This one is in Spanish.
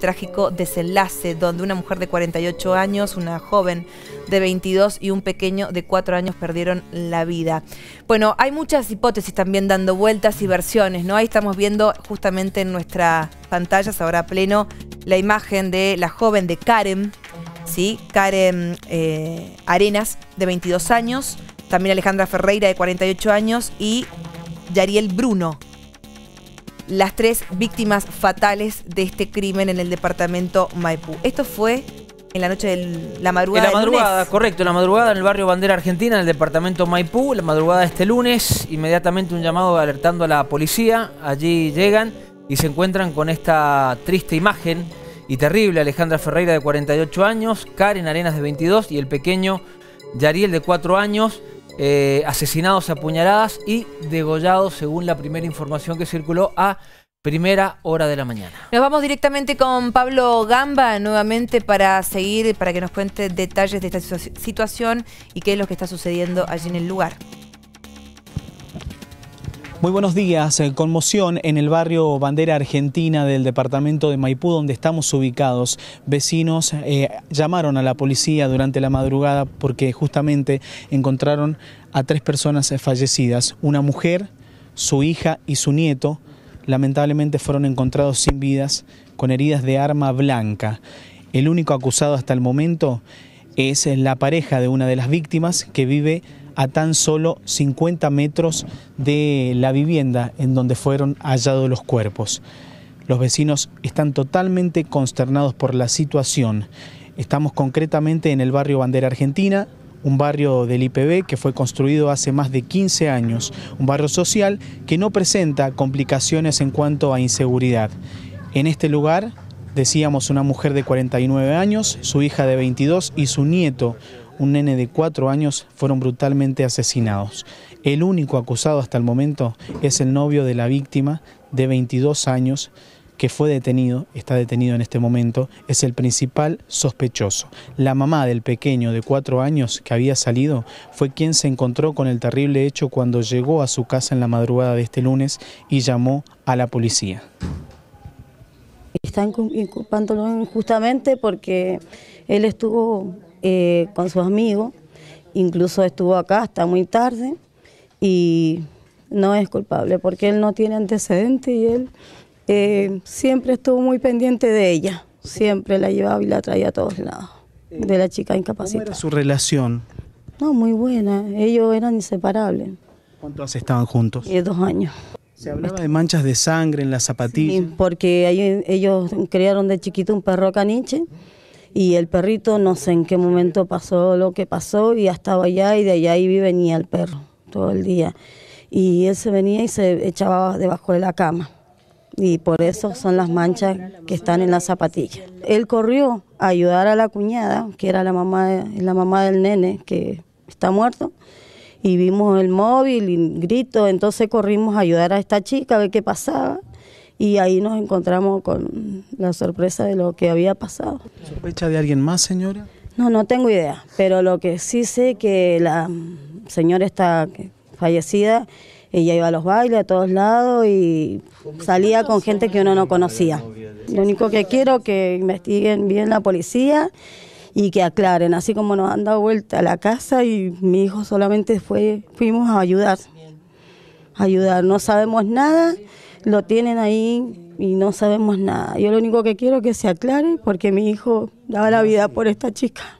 trágico desenlace, donde una mujer de 48 años, una joven de 22 y un pequeño de 4 años perdieron la vida. Bueno, hay muchas hipótesis también dando vueltas y versiones, ¿no? Ahí estamos viendo justamente en nuestras pantallas, ahora a pleno, la imagen de la joven de Karen, ¿sí? Karen eh, Arenas, de 22 años, también Alejandra Ferreira, de 48 años, y Yariel Bruno, las tres víctimas fatales de este crimen en el departamento Maipú. Esto fue en la noche de la madrugada. En la madrugada, correcto, en la madrugada en el barrio Bandera Argentina, en el departamento Maipú, la madrugada de este lunes, inmediatamente un llamado alertando a la policía. Allí llegan y se encuentran con esta triste imagen y terrible. Alejandra Ferreira de 48 años, Karen Arenas de 22 y el pequeño Yariel de 4 años eh, asesinados a puñaladas y degollados, según la primera información que circuló a primera hora de la mañana. Nos vamos directamente con Pablo Gamba nuevamente para seguir, para que nos cuente detalles de esta situación y qué es lo que está sucediendo allí en el lugar. Muy buenos días. Eh, conmoción en el barrio Bandera Argentina del departamento de Maipú, donde estamos ubicados. Vecinos eh, llamaron a la policía durante la madrugada porque justamente encontraron a tres personas eh, fallecidas. Una mujer, su hija y su nieto lamentablemente fueron encontrados sin vidas con heridas de arma blanca. El único acusado hasta el momento es la pareja de una de las víctimas que vive a tan solo 50 metros de la vivienda en donde fueron hallados los cuerpos. Los vecinos están totalmente consternados por la situación. Estamos concretamente en el barrio Bandera Argentina, un barrio del IPB que fue construido hace más de 15 años, un barrio social que no presenta complicaciones en cuanto a inseguridad. En este lugar, decíamos, una mujer de 49 años, su hija de 22 y su nieto un nene de cuatro años fueron brutalmente asesinados. El único acusado hasta el momento es el novio de la víctima de 22 años que fue detenido, está detenido en este momento, es el principal sospechoso. La mamá del pequeño de cuatro años que había salido fue quien se encontró con el terrible hecho cuando llegó a su casa en la madrugada de este lunes y llamó a la policía. Están inculpándolo injustamente porque él estuvo eh, con su amigo, incluso estuvo acá hasta muy tarde y no es culpable porque él no tiene antecedentes y él eh, siempre estuvo muy pendiente de ella, siempre la llevaba y la traía a todos lados, eh, de la chica incapacitada. su relación? No, muy buena, ellos eran inseparables. ¿Cuánto hace estaban juntos? dos años. Se hablaba de manchas de sangre en las zapatillas. Sí, porque ellos crearon de chiquito un perro caniche y el perrito no sé en qué momento pasó lo que pasó y estaba allá y de allá ahí venía el perro todo el día. Y él se venía y se echaba debajo de la cama. Y por eso son las manchas que están en las zapatillas. Él corrió a ayudar a la cuñada, que era la mamá, la mamá del nene que está muerto, y vimos el móvil y grito, entonces corrimos a ayudar a esta chica a ver qué pasaba y ahí nos encontramos con la sorpresa de lo que había pasado. ¿Sospecha de alguien más, señora? No, no tengo idea, pero lo que sí sé que la señora está fallecida, ella iba a los bailes a todos lados y salía con gente que uno no conocía. Lo único que quiero que investiguen bien la policía y que aclaren, así como nos han dado vuelta a la casa y mi hijo solamente fue fuimos a ayudar. ayudar, no sabemos nada lo tienen ahí y no sabemos nada. Yo lo único que quiero es que se aclare porque mi hijo daba la vida por esta chica.